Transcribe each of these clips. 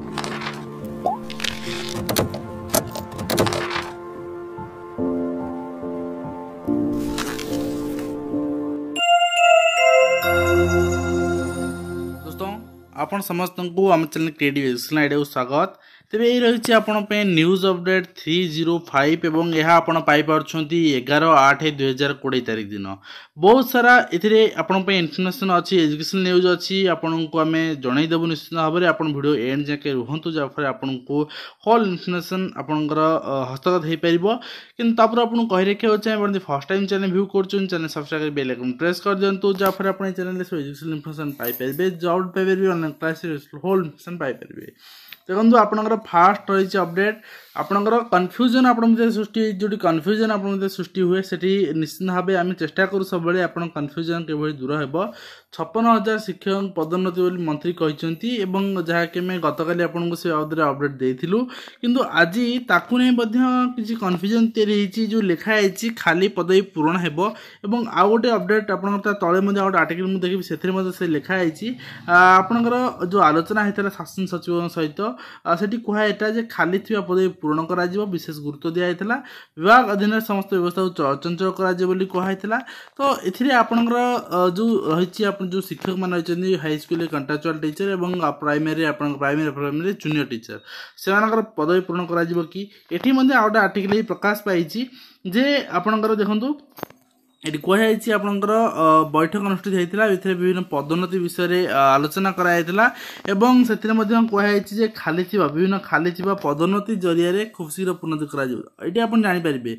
दोस्तों आपण समस्त आम चॅनल क्रिएटिव्ह स्वागत ତେବେ ଏହି ରହିଛି ଆପଣଙ୍କ ପାଇଁ news update three zero five ଏବଂ ଏହା ଆପଣ ପାଇପାରୁଛନ୍ତି ଏଗାର ଆଠ ଦୁଇହଜାର କୋଡ଼ିଏ ତାରିଖ ଦିନ ବହୁତ ସାରା ଏଥିରେ ଆପଣଙ୍କ ପାଇଁ ଇନଫର୍ମେସନ୍ ଅଛି ଏଜୁକେସନ୍ ନ୍ୟୁଜ୍ ଅଛି ଆପଣଙ୍କୁ ଆମେ ଜଣାଇଦେବୁ ନିଶ୍ଚିତ ଭାବରେ ଆପଣ ଭିଡ଼ିଓ ଏଣ୍ଡ ଯାକେ ରୁହନ୍ତୁ ଯାହାଫଳରେ ଆପଣଙ୍କୁ ହଲ୍ ଇନଫର୍ମେସନ୍ ଆପଣଙ୍କର ହସ୍ତଗତ ହୋଇପାରିବ କିନ୍ତୁ ତାପରେ ଆପଣଙ୍କୁ କହି ରଖିବାକୁ ଚାହେଁ ଆପଣ ଫାର୍ଷ୍ଟ ଟାଇମ୍ ଚ୍ୟାନେଲ୍ ଭ୍ୟୁ କରୁଛନ୍ତି ଚ୍ୟାନେଲ୍ ସବସ୍କ୍ରାଇବ୍ କରି ବେଲ୍ ଆଇକନ୍ ପ୍ରେସ୍ କରିଦିଅନ୍ତୁ ଯାହାଫଳରେ ଆପଣ ଏ ଚ୍ୟାନେଲ୍ରେ ସବୁ ଏଜୁକେସନ୍ ଇନଫର୍ମେସନ୍ ପାଇପାରିବେ ଜବ୍ ପାଇପାରିବେ ଅନଲାଇନ୍ କ୍ଲାସ୍ ହୋଲ୍ ଇନଫର୍ମେସନ୍ ପାଇପାରିବେ ଦେଖନ୍ତୁ ଆପଣଙ୍କର ଫାଷ୍ଟ ରହିଛି ଅପଡ଼େଟ୍ ଆପଣଙ୍କର କନଫ୍ୟୁଜନ୍ ଆପଣଙ୍କ ଭିତରେ ସୃଷ୍ଟି ଯେଉଁଠି କନଫ୍ୟୁଜନ୍ ଆପଣଙ୍କ ଭିତରେ ସୃଷ୍ଟି ହୁଏ ସେଠି ନିଶ୍ଚିନ୍ତ ଭାବେ ଆମେ ଚେଷ୍ଟା କରୁ ସବୁବେଳେ ଆପଣ କନଫ୍ୟୁଜନ୍ କିଭଳି ଦୂର ହେବ ଛପନ ହଜାର ଶିକ୍ଷକ ପଦୋନ୍ନତି ବୋଲି ମନ୍ତ୍ରୀ କହିଛନ୍ତି ଏବଂ ଯାହାକି ଆମେ ଗତକାଲି ଆପଣଙ୍କୁ ସେ ବାବଦରେ ଅପଡେଟ୍ ଦେଇଥିଲୁ କିନ୍ତୁ ଆଜି ତାକୁ ନେଇ ମଧ୍ୟ କିଛି କନଫ୍ୟୁଜନ୍ ତିଆରି ହେଇଛି ଯେଉଁ ଲେଖା ଲେଖାହେଇଛି ଖାଲି ପଦବୀ ପୂରଣ ହେବ ଏବଂ ଆଉ ଗୋଟେ ଅପଡେଟ୍ ଆପଣଙ୍କର ତା ତଳେ ମଧ୍ୟ ଆଉ ଗୋଟେ ଆର୍ଟିକଲ୍ ମୁଁ ଦେଖିବି ସେଥିରେ ମଧ୍ୟ ସେ ଲେଖା ଲେଖାହେଇଛି ଆପଣଙ୍କର ଯେଉଁ ଆଲୋଚନା ହେଇଥିଲା ଶାସନ ସଚିବଙ୍କ ସହିତ ସେଠି କୁହାଯାଇଥିଲା ଯେ ଖାଲି ଥିବା ପଦବୀ ପୂରଣ କରାଯିବ ବିଶେଷ ଗୁରୁତ୍ୱ ଦିଆଯାଇଥିଲା ବିଭାଗ ଅଧୀନରେ ସମସ୍ତ ବ୍ୟବସ୍ଥାକୁ ଚଳଚଞ୍ଚଳ କରାଯିବ ବୋଲି କୁହାଯାଇଥିଲା ତ ଏଥିରେ ଆପଣଙ୍କର ଯେଉଁ ରହିଛି ଆପଣ ଯେଉଁ ଶିକ୍ଷକମାନେ ରହିଛନ୍ତି ହାଇସ୍କୁଲରେ କଣ୍ଟ୍ରାଚୁଆଲ୍ ଟିଚର୍ ଏବଂ ପ୍ରାଇମେରୀ ଆପଣଙ୍କ ପ୍ରାଇମେରୀ ପ୍ରାଇମେରୀ ଜୁନିୟର୍ ଟିଚର୍ ସେମାନଙ୍କର ପଦବୀ ପୂରଣ କରାଯିବ କି ଏଠି ମଧ୍ୟ ଆଉ ଗୋଟେ ଆର୍ଟିକଲ୍ ପ୍ରକାଶ ପାଇଛି ଯେ ଆପଣଙ୍କର ଦେଖନ୍ତୁ ଏଠି କୁହାଯାଇଛି ଆପଣଙ୍କର ବୈଠକ ଅନୁଷ୍ଠିତ ହୋଇଥିଲା ଏଥିରେ ବିଭିନ୍ନ ପଦୋନ୍ନତି ବିଷୟରେ ଆଲୋଚନା କରାଯାଇଥିଲା ଏବଂ ସେଥିରେ ମଧ୍ୟ କୁହାଯାଇଛି ଯେ ଖାଲି ଥିବା ବିଭିନ୍ନ ଖାଲି ଥିବା ପଦୋନ୍ନତି ଜରିଆରେ ଖୁବ୍ ଶୀଘ୍ର ପୂର୍ଣ୍ଣତି କରାଯିବ ଏଇଠି ଆପଣ ଜାଣିପାରିବେ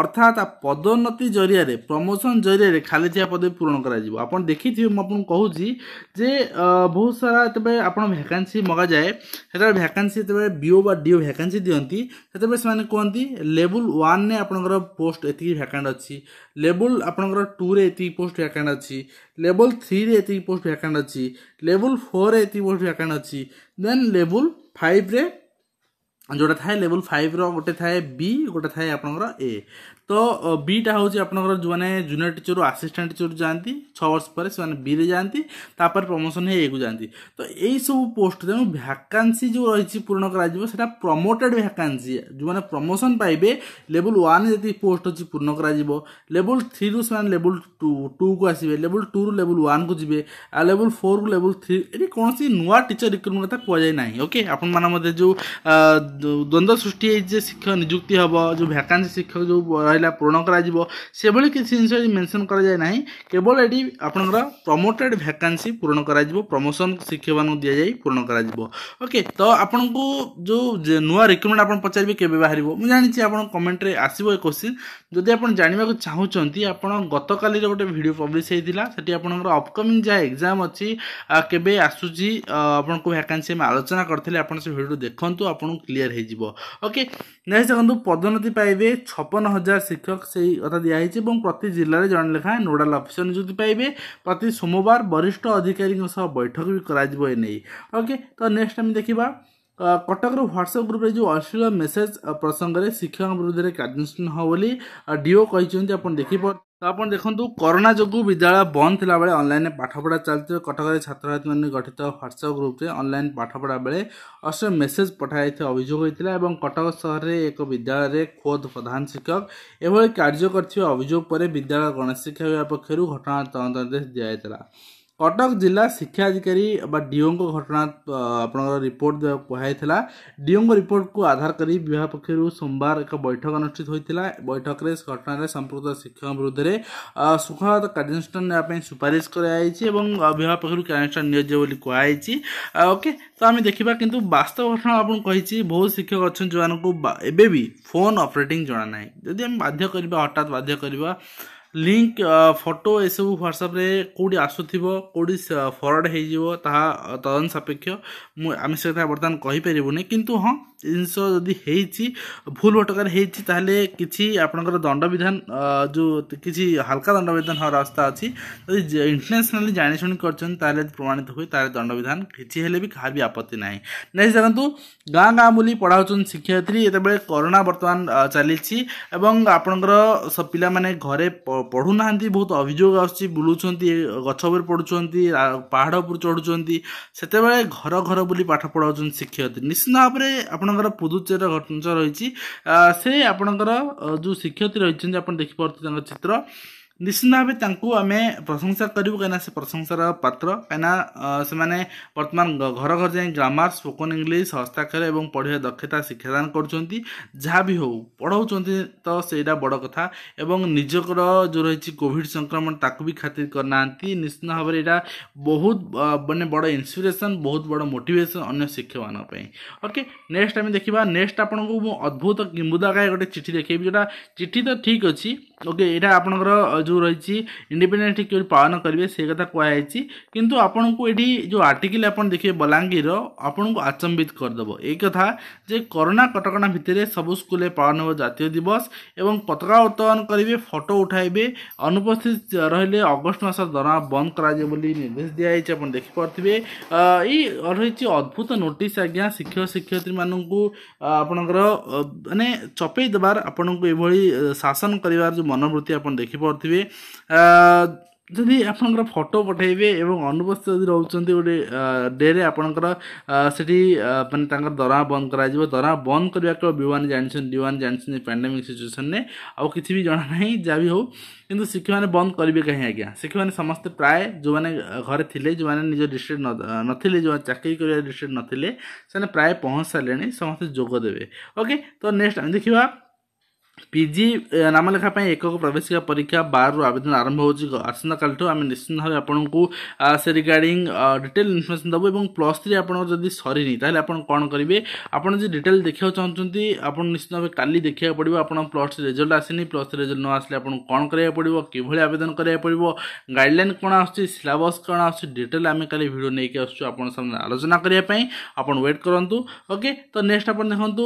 ଅର୍ଥାତ୍ ପଦୋନ୍ନତି ଜରିଆରେ ପ୍ରମୋସନ୍ ଜରିଆରେ ଖାଲି ଥିବା ପଦବୀ ପୂରଣ କରାଯିବ ଆପଣ ଦେଖିଥିବେ ମୁଁ ଆପଣଙ୍କୁ କହୁଛି ଯେ ବହୁତ ସାରା ଯେତେବେଳେ ଆପଣ ଭ୍ୟାକାନ୍ସି ମଗାଯାଏ ସେତେବେଳେ ଭ୍ୟାକାନ୍ସି ଯେତେବେଳେ ବିଓ ବା ଡିଓ ଭ୍ୟାକାନ୍ସି ଦିଅନ୍ତି ସେତେବେଳେ ସେମାନେ କୁହନ୍ତି ଲେବୁଲ୍ ୱାନ୍ରେ ଆପଣଙ୍କର ପୋଷ୍ଟ ଏତିକି ଭ୍ୟାକାଣ୍ଟ ଅଛି ଲେବୁଲ୍ ଆପଣଙ୍କର ଟୁରେ ଏତିକି ପୋଷ୍ଟ ଭ୍ୟାକାଣ୍ଟ ଅଛି ଲେବଲ୍ ଥ୍ରୀରେ ଏତିକି ପୋଷ୍ଟ ଭ୍ୟାକାଣ୍ଟ ଅଛି ଲେବଲ୍ ଫୋର୍ରେ ଏତିକି ପୋଷ୍ଟ ଭ୍ୟାକାଣ୍ଟ ଅଛି ଦେନ୍ ଲେବଲ୍ ଫାଇଭ୍ରେ ଯେଉଁଟା ଥାଏ ଲେବଲ୍ ଫାଇଭ୍ର ଗୋଟେ ଥାଏ ବି ଗୋଟେ ଥାଏ ଆପଣଙ୍କର ଏ ତ ବିଟା ହେଉଛି ଆପଣଙ୍କର ଯେଉଁମାନେ ଜୁନିୟର ଟିଚରରୁ ଆସିଷ୍ଟାଣ୍ଟ ଟିଚରରୁ ଯାଆନ୍ତି ଛଅ ବର୍ଷ ପରେ ସେମାନେ ବିରେ ଯାଆନ୍ତି ତାପରେ ପ୍ରମୋସନ୍ ହେଇ ଏକୁ ଯାଆନ୍ତି ତ ଏଇସବୁ ପୋଷ୍ଟ ତେଣୁ ଭ୍ୟାକାନ୍ସି ଯେଉଁ ରହିଛି ପୂରଣ କରାଯିବ ସେଇଟା ପ୍ରମୋଟେଡ଼ ଭ୍ୟାକାନ୍ସି ଯେଉଁମାନେ ପ୍ରମୋସନ୍ ପାଇବେ ଲେବୁଲ୍ ୱାନ୍ ଯେତିକି ପୋଷ୍ଟ ଅଛି ପୂର୍ଣ୍ଣ କରାଯିବ ଲେବୁଲ୍ ଥ୍ରୀରୁ ସେମାନେ ଲେବୁଲ୍ ଟୁ ଟୁକୁ ଆସିବେ ଲେବୁଲ୍ ଟୁରୁ ଲେବୁଲ୍ ୱାନ୍କୁ ଯିବେ ଆଉ ଲେବୁଲ୍ ଫୋର୍କୁ ଲେବୁଲ୍ ଥ୍ରୀ ଏଠି କୌଣସି ନୂଆ ଟିଚର ରିକ୍ରୁଟମେଣ୍ଟ କଥା କୁହାଯାଇ ନାହିଁ ଓକେ ଆପଣମାନଙ୍କ ମଧ୍ୟ ଯେଉଁ ଦ୍ୱନ୍ଦ୍ୱ ସୃଷ୍ଟି ହେଇଛି ଯେ ଶିକ୍ଷକ ନିଯୁକ୍ତି ହେବ ଯେଉଁ ଭ୍ୟାକାନ୍ସି ଶିକ୍ଷକ ଯେଉଁ ରହିଲା ପୂରଣ କରାଯିବ ସେଭଳି କିଛି ଜିନିଷ ଏଠି ମେନସନ୍ କରାଯାଏ ନାହିଁ କେବଳ ଏଠି ଆପଣଙ୍କର ପ୍ରମୋଟେଡ଼୍ ଭ୍ୟାକାନ୍ସି ପୂରଣ କରାଯିବ ପ୍ରମୋସନ୍ ଶିକ୍ଷକମାନଙ୍କୁ ଦିଆଯାଇ ପୂରଣ କରାଯିବ ଓକେ ତ ଆପଣଙ୍କୁ ଯେଉଁ ନୂଆ ରିକ୍ରୁଟମେଣ୍ଟ ଆପଣ ପଚାରିବେ କେବେ ବାହାରିବ ମୁଁ ଜାଣିଛି ଆପଣ କମେଣ୍ଟରେ ଆସିବ ଏ କୋଶ୍ଚିନ୍ ଯଦି ଆପଣ ଜାଣିବାକୁ ଚାହୁଁଛନ୍ତି ଆପଣ ଗତକାଲିର ଗୋଟେ ଭିଡ଼ିଓ ପବ୍ଲିଶ ହେଇଥିଲା ସେଠି ଆପଣଙ୍କର ଅପକମିଂ ଯାହା ଏକ୍ଜାମ୍ ଅଛି କେବେ ଆସୁଛି ଆପଣଙ୍କୁ ଭ୍ୟାକାନ୍ସି ଆମେ ଆଲୋଚନା କରିଥିଲେ ଆପଣ ସେ ଭିଡ଼ିଓ ଦେଖନ୍ତୁ ଆପଣଙ୍କୁ କ୍ଲିଅର ହେଇଯିବ ଓକେ ନେକ୍ସଟ ଦେଖନ୍ତୁ ପଦୋନ୍ନତି ପାଇବେ ଛପନ ହଜାର শিক্ষক সেই কথা দিয়া হয়েছে এবং প্রতি জেলার জন লেখায় নোডাল অফিসর নিযুক্তি পাইবে প্রতি সোমবার বরিষ্ঠ অধিকারী সহ বৈঠক বি করা এনে ওকে তো নেক্সট আমি দেখিবা କଟକର ହ୍ୱାଟ୍ସଆପ୍ ଗ୍ରୁପ୍ରେ ଯେଉଁ ଅଶ୍ଳୀଳ ମେସେଜ୍ ପ୍ରସଙ୍ଗରେ ଶିକ୍ଷକଙ୍କ ବିରୁଦ୍ଧରେ କାର୍ଯ୍ୟାନୁଷ୍ଠାନ ହେବ ବୋଲି ଡିଓ କହିଛନ୍ତି ଆପଣ ଦେଖିପାରୁ ତ ଆପଣ ଦେଖନ୍ତୁ କରୋନା ଯୋଗୁଁ ବିଦ୍ୟାଳୟ ବନ୍ଦ ଥିଲାବେଳେ ଅନଲାଇନ୍ରେ ପାଠପଢ଼ା ଚାଲିଥିଲା କଟକରେ ଛାତ୍ରଛାତ୍ରୀମାନେ ଗଠିତ ହ୍ୱାଟ୍ସଆପ୍ ଗ୍ରୁପ୍ରେ ଅନଲାଇନ୍ ପାଠପଢ଼ା ବେଳେ ଅଶ୍ଳୀଳ ମେସେଜ୍ ପଠାଯାଇଥିବା ଅଭିଯୋଗ ହୋଇଥିଲା ଏବଂ କଟକ ସହରରେ ଏକ ବିଦ୍ୟାଳୟରେ ଖୋଦ୍ ପ୍ରଧାନ ଶିକ୍ଷକ ଏଭଳି କାର୍ଯ୍ୟ କରିଥିବା ଅଭିଯୋଗ ପରେ ବିଦ୍ୟାଳୟ ଗଣଶିକ୍ଷା ବିଭାଗ ପକ୍ଷରୁ ଘଟଣାର ତଦନ୍ତ ନିର୍ଦ୍ଦେଶ ଦିଆଯାଇଥିଲା କଟକ ଜିଲ୍ଲା ଶିକ୍ଷାଧିକାରୀ ବା ଡିଓଙ୍କ ଘଟଣା ଆପଣଙ୍କର ରିପୋର୍ଟ ଦେବାକୁ କୁହାଯାଇଥିଲା ଡିଓଙ୍କ ରିପୋର୍ଟକୁ ଆଧାର କରି ବିଭାଗ ପକ୍ଷରୁ ସୋମବାର ଏକ ବୈଠକ ଅନୁଷ୍ଠିତ ହୋଇଥିଲା ବୈଠକରେ ଘଟଣାରେ ସମ୍ପୃକ୍ତ ଶିକ୍ଷକ ବିରୁଦ୍ଧରେ ଶୃଙ୍ଖଳାଗତ କାର୍ଯ୍ୟାନୁଷ୍ଠାନ ନେବା ପାଇଁ ସୁପାରିଶ କରାଯାଇଛି ଏବଂ ବିଭାଗ ପକ୍ଷରୁ କାର୍ଯ୍ୟାନୁଷ୍ଠାନ ନିଆଯିବ ବୋଲି କୁହାଯାଇଛି ଓକେ ତ ଆମେ ଦେଖିବା କିନ୍ତୁ ବାସ୍ତବ ଘଟଣା ଆପଣଙ୍କୁ କହିଛି ବହୁତ ଶିକ୍ଷକ ଅଛନ୍ତି ଯେଉଁମାନଙ୍କୁ ଏବେ ବି ଫୋନ୍ ଅପରେଟିଂ ଜଣାନାହିଁ ଯଦି ଆମେ ବାଧ୍ୟ କରିବା ହଠାତ୍ ବାଧ୍ୟ କରିବା ଲିଙ୍କ ଫଟୋ ଏସବୁ ହ୍ୱାଟ୍ସଆପ୍ରେ କେଉଁଠି ଆସୁଥିବ କେଉଁଠି ଫରୱାର୍ଡ଼ ହେଇଯିବ ତାହା ତଦନ୍ତ ସାପେକ୍ଷ ମୁଁ ଆମେ ସେ କଥା ବର୍ତ୍ତମାନ କହିପାରିବୁନି କିନ୍ତୁ ହଁ ଜିନିଷ ଯଦି ହେଇଛି ଭୁଲ ଭଟକାରେ ହେଇଛି ତାହେଲେ କିଛି ଆପଣଙ୍କର ଦଣ୍ଡବିଧାନ ଯେଉଁ କିଛି ହାଲକା ଦଣ୍ଡବିଧାନ ହେବାର ରାସ୍ତା ଅଛି ଯଦି ଇଣ୍ଟରନ୍ୟାସନାଲି ଜାଣିଶୁଣି କରିଛନ୍ତି ତାହେଲେ ପ୍ରମାଣିତ ହୁଏ ତାହେଲେ ଦଣ୍ଡବିଧାନ କିଛି ହେଲେ ବି କାହା ବି ଆପତ୍ତି ନାହିଁ ନେକ୍ସଟ ଦେଖନ୍ତୁ ଗାଁ ଗାଁ ବୁଲି ପଢ଼ାଉଛନ୍ତି ଶିକ୍ଷୟତ୍ରୀ ଯେତେବେଳେ କରୋନା ବର୍ତ୍ତମାନ ଚାଲିଛି ଏବଂ ଆପଣଙ୍କର ପିଲାମାନେ ଘରେ ପଢ଼ୁନାହାନ୍ତି ବହୁତ ଅଭିଯୋଗ ଆସୁଛି ବୁଲୁଛନ୍ତି ଗଛ ଉପରେ ପଢ଼ୁଛନ୍ତି ପାହାଡ଼ ଉପରୁ ଚଢ଼ୁଛନ୍ତି ସେତେବେଳେ ଘର ଘର ବୁଲି ପାଠ ପଢ଼ାଉଛନ୍ତି ଶିକ୍ଷୟତ୍ରୀ ନିଶ୍ଚିନ୍ତ ଭାବରେ ଆପଣ ଆପଣଙ୍କର ପୁଦୁଚେରୀର ଘଟଞ୍ଚ ରହିଛି ସେ ଆପଣଙ୍କର ଯେଉଁ ଶିକ୍ଷୟତ୍ରୀ ରହିଛନ୍ତି ଆପଣ ଦେଖିପାରୁଥିବେ ତାଙ୍କ ଚିତ୍ର ନିଶ୍ଚିନ୍ତ ଭାବେ ତାଙ୍କୁ ଆମେ ପ୍ରଶଂସା କରିବୁ କାହିଁକିନା ସେ ପ୍ରଶଂସାର ପାତ୍ର କାହିଁକିନା ସେମାନେ ବର୍ତ୍ତମାନ ଘର ଘର ଯାଇ ଗ୍ରାମାର ସ୍ପୋକନ୍ ଇଂଲିଶ ହସ୍ତାକ୍ଷର ଏବଂ ପଢ଼ିବା ଦକ୍ଷତା ଶିକ୍ଷାଦାନ କରୁଛନ୍ତି ଯାହା ବି ହେଉ ପଢ଼ାଉଛନ୍ତି ତ ସେଇଟା ବଡ଼ କଥା ଏବଂ ନିଜର ଯେଉଁ ରହିଛି କୋଭିଡ଼ ସଂକ୍ରମଣ ତାକୁ ବି ଖାତିର କରିନାହାନ୍ତି ନିଶ୍ଚିନ୍ତ ଭାବରେ ଏଇଟା ବହୁତ ମାନେ ବଡ଼ ଇନ୍ସପିରେସନ୍ ବହୁତ ବଡ଼ ମୋଟିଭେସନ୍ ଅନ୍ୟ ଶିକ୍ଷକମାନଙ୍କ ପାଇଁ ଓକେ ନେକ୍ସଟ ଆମେ ଦେଖିବା ନେକ୍ସଟ ଆପଣଙ୍କୁ ମୁଁ ଅଦ୍ଭୁତ କିମ୍ବୁଦା ଗାଏ ଗୋଟେ ଚିଠି ଦେଖେଇବି ଯେଉଁଟା ଚିଠି ତ ଠିକ୍ ଅଛି ଓକେ ଏଇଟା ଆପଣଙ୍କର ଯେଉଁ ରହିଛି ଇଣ୍ଡିପେଣ୍ଡେନ୍ସ ଡେ କିପରି ପାଳନ କରିବେ ସେ କଥା କୁହାଯାଇଛି କିନ୍ତୁ ଆପଣଙ୍କୁ ଏଠି ଯେଉଁ ଆର୍ଟିକିଲ୍ ଆପଣ ଦେଖିବେ ବଲାଙ୍ଗୀରର ଆପଣଙ୍କୁ ଆଚମ୍ବିତ କରିଦେବ ଏଇ କଥା ଯେ କରୋନା କଟକଣା ଭିତରେ ସବୁ ସ୍କୁଲରେ ପାଳନ ହେବ ଜାତୀୟ ଦିବସ ଏବଂ ପତାକା ଉତ୍ତୋଳନ କରିବେ ଫଟୋ ଉଠାଇବେ ଅନୁପସ୍ଥିତ ରହିଲେ ଅଗଷ୍ଟ ମାସ ଦରମା ବନ୍ଦ କରାଯିବ ବୋଲି ନିର୍ଦ୍ଦେଶ ଦିଆଯାଇଛି ଆପଣ ଦେଖିପାରୁଥିବେ ଏଇ ରହିଛି ଅଦ୍ଭୁତ ନୋଟିସ୍ ଆଜ୍ଞା ଶିକ୍ଷକ ଶିକ୍ଷୟିତ୍ରୀମାନଙ୍କୁ ଆପଣଙ୍କର ମାନେ ଚପେଇ ଦେବାର ଆପଣଙ୍କୁ ଏଭଳି ଶାସନ କରିବାର ଯେଉଁ ମନୋବୃତ୍ତି ଆପଣ ଦେଖିପାରୁଥିବେ ଯଦି ଆପଣଙ୍କର ଫଟୋ ପଠାଇବେ ଏବଂ ଅନୁପସ୍ଥିତ ଯଦି ରହୁଛନ୍ତି ଗୋଟେ ଡେରେ ଆପଣଙ୍କର ସେଠି ମାନେ ତାଙ୍କର ଦରମା ବନ୍ଦ କରାଯିବ ଦରମା ବନ୍ଦ କରିବା କେବଳ ବିୱାନ ଜାଣିଛନ୍ତି ଡିୱାନ ଜାଣିଛନ୍ତି ପ୍ୟାଣ୍ଡେମିକ୍ ସିଚୁଏସନ୍ରେ ଆଉ କିଛି ବି ଜଣା ନାହିଁ ଯାହା ବି ହେଉ କିନ୍ତୁ ଶିକ୍ଷକମାନେ ବନ୍ଦ କରିବେ କାହିଁ ଆଜ୍ଞା ଶିକ୍ଷକମାନେ ସମସ୍ତେ ପ୍ରାୟ ଯେଉଁମାନେ ଘରେ ଥିଲେ ଯେଉଁମାନେ ନିଜ ଡିଷ୍ଟ୍ରିକ୍ଟ ନଥିଲେ ଯେଉଁମାନେ ଚାକିରି କରିବା ଡିଷ୍ଟ୍ରିକ୍ଟ ନଥିଲେ ସେମାନେ ପ୍ରାୟ ପହଞ୍ଚି ସାରିଲେଣି ସମସ୍ତେ ଯୋଗ ଦେବେ ଓକେ ତ ନେକ୍ସଟ ଆମେ ଦେଖିବା ପିଜି ନାମ ଲେଖା ପାଇଁ ଏକକ ପ୍ରବେଶିକା ପରୀକ୍ଷା ବାରରୁ ଆବେଦନ ଆରମ୍ଭ ହେଉଛି ଆସନ୍ତାକାଲିଠୁ ଆମେ ନିଶ୍ଚିନ୍ତ ଭାବେ ଆପଣଙ୍କୁ ସେ ରିଗାର୍ଡ଼ିଂ ଡିଟେଲ୍ ଇନଫର୍ମେସନ୍ ଦେବୁ ଏବଂ ପ୍ଲସ୍ ଥ୍ରୀ ଆପଣଙ୍କର ଯଦି ସରିନି ତାହେଲେ ଆପଣ କ'ଣ କରିବେ ଆପଣ ଯଦି ଡିଟେଲ୍ ଦେଖିବାକୁ ଚାହୁଁଛନ୍ତି ଆପଣ ନିଶ୍ଚିତ ଭାବେ କାଲି ଦେଖିବାକୁ ପଡ଼ିବ ଆପଣ ପ୍ଲସ୍ ଥ୍ରୀ ରେଜଲ୍ଟ ଆସିନି ପ୍ଲସ୍ ଥ୍ରୀ ରେଜଲ୍ଟ ନ ଆସିଲେ ଆପଣଙ୍କୁ କ'ଣ କରିବାକୁ ପଡ଼ିବ କିଭଳି ଆବେଦନ କରିବାକୁ ପଡ଼ିବ ଗାଇଡ଼ଲାଇନ୍ କ'ଣ ଆସୁଛି ସିଲାବସ୍ କ'ଣ ଆସୁଛି ଡିଟେଲ୍ ଆମେ କାଲି ଭିଡ଼ିଓ ନେଇକି ଆସୁଛୁ ଆପଣଙ୍କ ସାମ୍ନାରେ ଆଲୋଚନା କରିବା ପାଇଁ ଆପଣ ୱେଟ୍ କରନ୍ତୁ ଓକେ ତ ନେକ୍ସଟ ଆପଣ ଦେଖନ୍ତୁ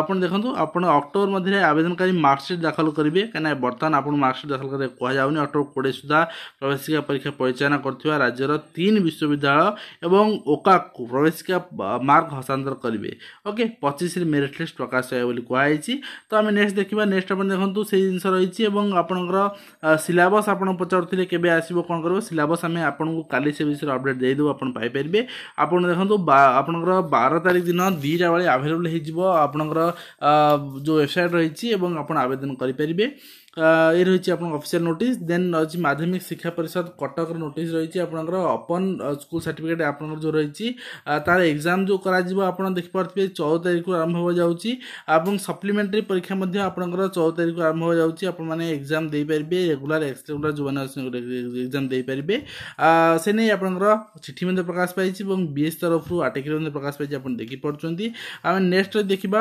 ଆପଣ ଦେଖନ୍ତୁ ଆପଣ ଅକ୍ଟୋବର ମଧ୍ୟରେ ଆବେଦନକାରୀ মার্কশিট দাখল করবে কিনা বর্তমান আপনার মার্কশিট দাখল করা কুহযাওনি অক্টোবর কোড়ি সুদ্ধা প্রবেশিকা পরীক্ষা পরিচালনা করুয়া রাজ্যের তিন বিশ্ববিদ্যালয় এবং ওকাকু প্রবেশিকা মার্ক হস্তান্তর করবে ওকে পঁচিশে মেরিট লিষ্ট প্রকাশ পাইব বলে কুহযাই তো আমি নেক্সট দেখা নেক্সট আপনার দেখুন সেই জিনিস রয়েছে এবং আপনার সিলাবস আপনার পচারুলে কেবে আসব কম করব সিলাবস আমি আপনার কালি সে বিষয়ে অপডেট দিয়ে দেবু আপনার পাইপারে আপনার দেখুন আপনার বার তারিখ দিন দুইটা বেড়ে আভেলেবল হয়ে যাব আপনার যে ওয়েবসাইট রয়েছে এবং ଆପଣ ଆବେଦନ କରିପାରିବେ ଏ ରହିଛି ଆପଣଙ୍କ ଅଫିସିଆଲ ନୋଟିସ୍ ଦେନ୍ ଅଛି ମାଧ୍ୟମିକ ଶିକ୍ଷା ପରିଷଦ କଟକର ନୋଟିସ୍ ରହିଛି ଆପଣଙ୍କର ଓପନ୍ ସ୍କୁଲ ସାର୍ଟିଫିକେଟ୍ ଆପଣଙ୍କର ଯେଉଁ ରହିଛି ତା'ର ଏକ୍ଜାମ୍ ଯେଉଁ କରାଯିବ ଆପଣ ଦେଖିପାରୁଥିବେ ଚଉଦ ତାରିଖରୁ ଆରମ୍ଭ ହୋଇଯାଉଛି ଏବଂ ସପ୍ଲିମେଣ୍ଟାରୀ ପରୀକ୍ଷା ମଧ୍ୟ ଆପଣଙ୍କର ଚଉଦ ତାରିଖରୁ ଆରମ୍ଭ ହୋଇଯାଉଛି ଆପଣମାନେ ଏକ୍ଜାମ୍ ଦେଇପାରିବେ ରେଗୁଲାର ଏକ୍ସ ରେଗୁଲାର ଯେଉଁମାନେ ଏକ୍ଜାମ୍ ଦେଇପାରିବେ ସେ ନେଇ ଆପଣଙ୍କର ଚିଠି ମଧ୍ୟ ପ୍ରକାଶ ପାଇଛି ଏବଂ ବିଏସ୍ ତରଫରୁ ଆର୍ଟିକେଲ୍ ମଧ୍ୟ ପ୍ରକାଶ ପାଇଛି ଆପଣ ଦେଖିପାରୁଛନ୍ତି ଆମେ ନେକ୍ସଟ ଦେଖିବା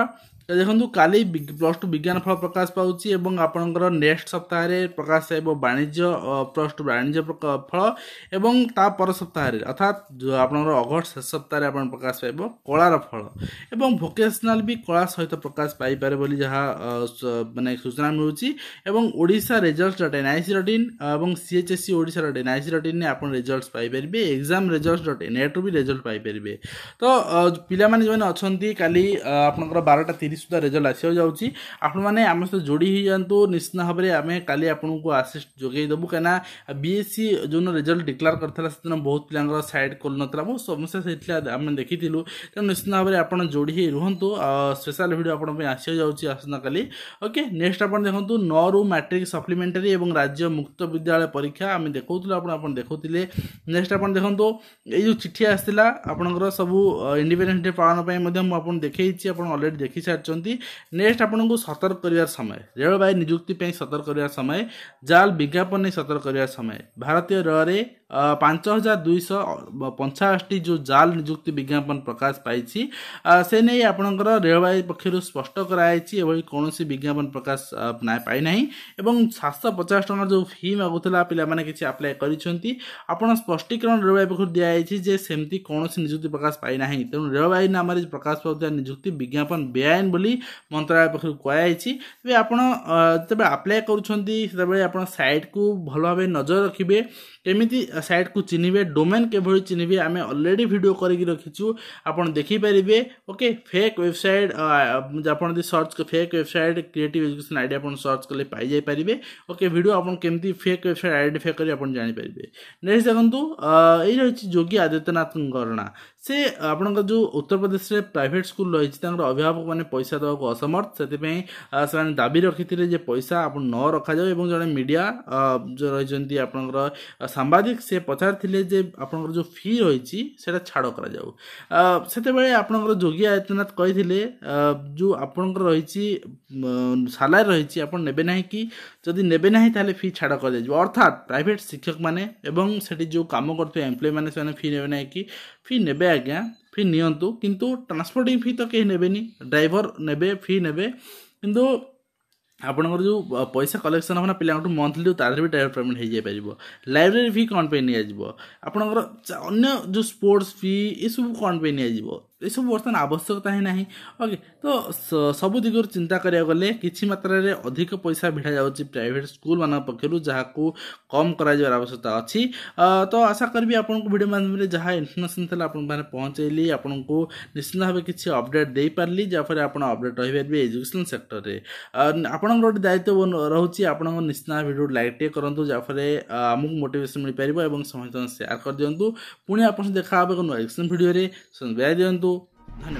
ଦେଖନ୍ତୁ କାଲି ପ୍ଲସ୍ ଟୁ ବିଜ୍ଞାନ ଫଳ ପ୍ରକାଶ ପାଉଛି ଏବଂ ଆପଣଙ୍କର ନେକ୍ସଟ ସପ୍ତାହରେ ପ୍ରକାଶ ପାଇବ ବାଣିଜ୍ୟ ପ୍ଲସ୍ ଟୁ ବାଣିଜ୍ୟ ଫଳ ଏବଂ ତା ପର ସପ୍ତାହରେ ଅର୍ଥାତ୍ ଆପଣଙ୍କର ଅଗଷ୍ଟ ଶେଷ ସପ୍ତାହରେ ଆପଣ ପ୍ରକାଶ ପାଇବ କଳାର ଫଳ ଏବଂ ଭୋକେସନାଲ୍ ବି କଳା ସହିତ ପ୍ରକାଶ ପାଇପାରେ ବୋଲି ଯାହା ମାନେ ସୂଚନା ମିଳୁଛି ଏବଂ Odisha result dot NIC dot in ଏବଂ CHSE Odisha dot NIC dot ଇନ୍ରେ ଆପଣ ରେଜଲ୍ଟ ପାଇପାରିବେ ଏକ୍ଜାମ୍ ରେଜଲ୍ଟ ଡଟ୍ ଏନ୍ଆଇରୁ ବି ରେଜଲ୍ଟ ପାଇପାରିବେ ତ ପିଲାମାନେ ଯେଉଁମାନେ ଅଛନ୍ତି କାଲି ଆପଣଙ୍କର ବାରଟା ତିରିଶ କାଲି ସୁଦ୍ଧା ରେଜଲ୍ଟ ଆସିବାକୁ ଯାଉଛି ଆପଣମାନେ ଆମ ସହିତ ଯୋଡ଼ି ହୋଇଯାଆନ୍ତୁ ନିଶ୍ଚିତ ଭାବରେ ଆମେ କାଲି ଆପଣଙ୍କୁ ଆସିଷ୍ଟ ଯୋଗାଇ ଦେବୁ କାହିଁକିନା ବିଏସ୍ସି ଯେଉଁଦିନ ରେଜଲ୍ଟ ଡିକ୍ଲାର କରିଥିଲା ସେଦିନ ବହୁତ ପିଲାଙ୍କର ସାଇଡ଼୍ ଖୋଲିନଥିଲା ବହୁତ ସମସ୍ୟା ସେଇଥିଲା ଆମେ ଦେଖିଥିଲୁ ତେଣୁ ନିଶ୍ଚିତ ଭାବରେ ଆପଣ ଯୋଡ଼ି ହୋଇ ରୁହନ୍ତୁ ସ୍ପେଶାଲ୍ ଭିଡ଼ିଓ ଆପଣଙ୍କ ପାଇଁ ଆସିବାକୁ ଯାଉଛି ଆସନ୍ତାକାଲି ଓକେ ନେକ୍ସଟ ଆପଣ ଦେଖନ୍ତୁ ନଅରୁ ମ୍ୟାଟ୍ରିକ୍ ସପ୍ଲିମେଣ୍ଟାରୀ ଏବଂ ରାଜ୍ୟ ମୁକ୍ତ ବିଦ୍ୟାଳୟ ପରୀକ୍ଷା ଆମେ ଦେଖାଉଥିଲୁ ଆପଣ ଆପଣ ଦେଖାଉଥିଲେ ନେକ୍ସଟ ଆପଣ ଦେଖନ୍ତୁ ଏଇ ଯେଉଁ ଚିଠି ଆସିଥିଲା ଆପଣଙ୍କର ସବୁ ଇଣ୍ଡିପେଣ୍ଡେନ୍ସ ଡେ ପାଳନ ପାଇଁ ମଧ୍ୟ ମୁଁ ଆପଣଙ୍କୁ ଦେଖେଇଛି ଆପଣ ଅଲରେଡ଼ି ଦେଖିସାରିଛନ୍ତି ସାରିଛନ୍ତି ନେକ୍ସଟ ଆପଣଙ୍କୁ ସତର୍କ କରିବାର ସମୟ ରେଳବାଇ ନିଯୁକ୍ତି ପାଇଁ ସତର୍କ କରିବାର ସମୟ ଜାଲ ବିଜ୍ଞାପନ ନେଇ ସତର୍କ କରିବାର ସମୟ ଭାରତୀୟ ରେଳରେ ପାଞ୍ଚ ହଜାର ଦୁଇଶହ ପଞ୍ଚାଅଶୀ ଯେଉଁ ଜାଲ ନିଯୁକ୍ତି ବିଜ୍ଞାପନ ପ୍ରକାଶ ପାଇଛି ସେ ନେଇ ଆପଣଙ୍କର ରେଳବାଇ ପକ୍ଷରୁ ସ୍ପଷ୍ଟ କରାଯାଇଛି ଏଭଳି କୌଣସି ବିଜ୍ଞାପନ ପ୍ରକାଶ ପାଇନାହିଁ ଏବଂ ସାତଶହ ପଚାଶ ଟଙ୍କାର ଯେଉଁ ଫି ମାଗୁଥିଲା ପିଲାମାନେ କିଛି ଆପ୍ଲାଏ କରିଛନ୍ତି ଆପଣ ସ୍ପଷ୍ଟୀକରଣ ରେଳବାଇ ପକ୍ଷରୁ ଦିଆଯାଇଛି ଯେ ସେମିତି କୌଣସି ନିଯୁକ୍ତି ପ୍ରକାଶ ପାଇନାହିଁ ତେଣୁ ରେଳବାଇ ନାମରେ ପ୍ରକାଶ ପାଉଥିବା ନିଯୁକ୍ତି ବିଜ୍ଞାପନ ବେଆଇନ ବୋଲି ମନ୍ତ୍ରାଳୟ ପାଖରୁ କୁହାଯାଇଛି ତେବେ ଆପଣ ଯେତେବେଳେ ଆପ୍ଲାଏ କରୁଛନ୍ତି ସେତେବେଳେ ଆପଣ ସାଇଟ୍କୁ ଭଲ ଭାବେ ନଜର ରଖିବେ କେମିତି ସାଇଟ୍କୁ ଚିହ୍ନିବେ ଡୋମେନ୍ କିଭଳି ଚିହ୍ନିବେ ଆମେ ଅଲରେଡ଼ି ଭିଡ଼ିଓ କରିକି ରଖିଛୁ ଆପଣ ଦେଖିପାରିବେ ଓକେ ଫେକ୍ ୱେବସାଇଟ୍ ଆପଣ ଯଦି search fake website creative education ID ଆପଣ ସର୍ଚ୍ଚ କଲେ ପାଇଯାଇପାରିବେ ଓକେ ଭିଡ଼ିଓ ଆପଣ କେମିତି ଫେକ୍ ୱେବସାଇଟ୍ ଆଇଡେଣ୍ଟିଫାଏ କରି ଆପଣ ଜାଣିପାରିବେ ନେକ୍ସଟ ଦେଖନ୍ତୁ ଏଇ ରହିଛି ଯୋଗୀ ଆଦିତ୍ୟନାଥଙ୍କ ଗଣନା ସେ ଆପଣଙ୍କର ଯେଉଁ ଉତ୍ତରପ୍ରଦେଶରେ ପ୍ରାଇଭେଟ୍ ସ୍କୁଲ୍ ରହିଛି ତାଙ୍କର ଅଭିଭାବକମାନେ ପଇସା ଦେବାକୁ ଅସମର୍ଥ ସେଥିପାଇଁ ସେମାନେ ଦାବି ରଖିଥିଲେ ଯେ ପଇସା ଆପଣ ନ ରଖାଯାଉ ଏବଂ ଜଣେ ମିଡ଼ିଆ ଯେଉଁ ରହିଛନ୍ତି ଆପଣଙ୍କର ସାମ୍ବାଦିକ ସେ ପଚାରିଥିଲେ ଯେ ଆପଣଙ୍କର ଯେଉଁ ଫି ରହିଛି ସେଇଟା ଛାଡ଼ କରାଯାଉ ସେତେବେଳେ ଆପଣଙ୍କର ଯୋଗୀ ଆଦିତ୍ୟନାଥ କହିଥିଲେ ଯେଉଁ ଆପଣଙ୍କର ରହିଛି ସାଲାରି ରହିଛି ଆପଣ ନେବେ ନାହିଁ କି ଯଦି ନେବେ ନାହିଁ ତାହେଲେ ଫି ଛାଡ଼ କରାଯିବ ଅର୍ଥାତ୍ ପ୍ରାଇଭେଟ୍ ଶିକ୍ଷକମାନେ ଏବଂ ସେଠି ଯେଉଁ କାମ କରୁଥିବା ଏମ୍ପ୍ଲୟମାନେ ସେମାନେ ଫି ନେବେ ନାହିଁ କି ফি নেবে আজ্ঞা ফি নিয়ন্তু କିନ୍ତୁ ଟ୍ରାନ୍ସପୋର୍ଟିଂ ଫି ତ କେହି ନେବେନି ଡ୍ରାଇଭର ନେବେ ଫି ନେବେ କିନ୍ତୁ ଆପଣଙ୍କର ଯେଉଁ ପଇସା କଲେକ୍ସନ୍ ହେବ ନା ପିଲାଙ୍କଠୁ ମନ୍ଥଲି ଯେଉଁ ତା'ଦେହରେ ବି ଡ୍ରାଇଭର ପେମେଣ୍ଟ ହେଇଯାଇପାରିବ ଲାଇବ୍ରେରୀ ଫି କ'ଣ ପାଇଁ ନିଆଯିବ ଆପଣଙ୍କର ଅନ୍ୟ ଯେଉଁ ସ୍ପୋର୍ଟସ୍ ଫି ଏସବୁ କ'ଣ ପାଇଁ ନିଆଯିବ ଏସବୁ ବର୍ତ୍ତମାନ ଆବଶ୍ୟକତା ହିଁ ନାହିଁ ଓକେ ତ ସବୁ ଦିଗରୁ ଚିନ୍ତା କରିବାକୁ ଗଲେ କିଛି ମାତ୍ରାରେ ଅଧିକ ପଇସା ଭିଡ଼ା ଯାଉଛି ପ୍ରାଇଭେଟ୍ ସ୍କୁଲମାନଙ୍କ ପକ୍ଷରୁ ଯାହାକୁ କମ୍ କରାଯିବାର ଆବଶ୍ୟକତା ଅଛି ତ ଆଶା କରିବି ଆପଣଙ୍କୁ ଭିଡ଼ିଓ ମାଧ୍ୟମରେ ଯାହା ଇନଫର୍ମେସନ୍ ଥିଲା ଆପଣଙ୍କ ପାଖରେ ପହଞ୍ଚାଇଲି ଆପଣଙ୍କୁ ନିଶ୍ଚିନ୍ତ ଭାବେ କିଛି ଅପଡ଼େଟ୍ ଦେଇପାରିଲି ଯାହାଫଳରେ ଆପଣ ଅପଡ଼େଟ୍ ରହିପାରିବେ ଏଜୁକେସନ୍ ସେକ୍ଟରରେ ଆପଣଙ୍କର ଗୋଟେ ଦାୟିତ୍ୱ ରହୁଛି ଆପଣଙ୍କ ନିଶ୍ଚିନ୍ତ ଭିଡ଼ିଓ ଲାଇକ୍ ଟିକେ କରନ୍ତୁ ଯାହାଫଳରେ ଆମକୁ ମୋଟିଭେସନ୍ ମିଳିପାରିବ ଏବଂ ସମସ୍ତଙ୍କୁ ସେୟାର କରିଦିଅନ୍ତୁ ପୁଣି ଆପଣଙ୍କ ଦେଖା ହେବ ଏକ ନୂଆ ଏକ୍ସନ୍ ଭିଡ଼ିଓରେ ବିଦାୟ ଦିଅନ୍ତୁ 看着。